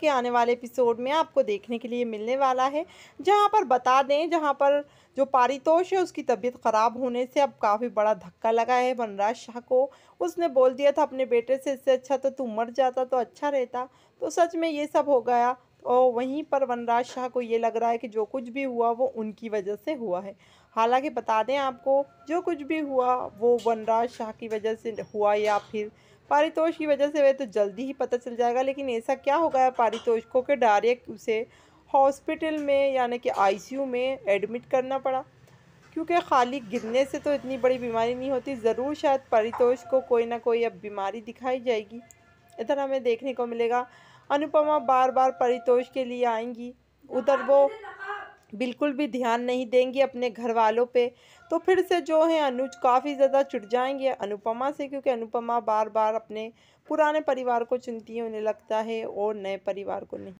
के आने वाले एपिसोड में आपको देखने के लिए मिलने वाला है जहां पर बता दें जहां पर जो पारितोष है उसकी तबीयत ख़राब होने से अब काफ़ी बड़ा धक्का लगा है वनराज शाह को उसने बोल दिया था अपने बेटे से इससे अच्छा तो तू मर जाता तो अच्छा रहता तो सच में ये सब हो गया और वहीं पर वनराज शाह को ये लग रहा है कि जो कुछ भी हुआ वो उनकी वजह से हुआ है हालांकि बता दें आपको जो कुछ भी हुआ वो वनराज शाह की वजह से हुआ या फिर पारितोष की वजह से वह तो जल्दी ही पता चल जाएगा लेकिन ऐसा क्या हो गया पारितोष को कि डायरेक्ट उसे हॉस्पिटल में यानी कि आईसीयू में एडमिट करना पड़ा क्योंकि खाली गिरने से तो इतनी बड़ी बीमारी नहीं होती ज़रूर शायद पारितोष को कोई ना कोई अब बीमारी दिखाई जाएगी इधर हमें देखने को मिलेगा अनुपमा बार बार परितोष के लिए आएंगी उधर वो बिल्कुल भी ध्यान नहीं देंगी अपने घर वालों पे तो फिर से जो है अनुज काफ़ी ज़्यादा चुट जाएंगे अनुपमा से क्योंकि अनुपमा बार बार अपने पुराने परिवार को चुनती है उन्हें लगता है और नए परिवार को नहीं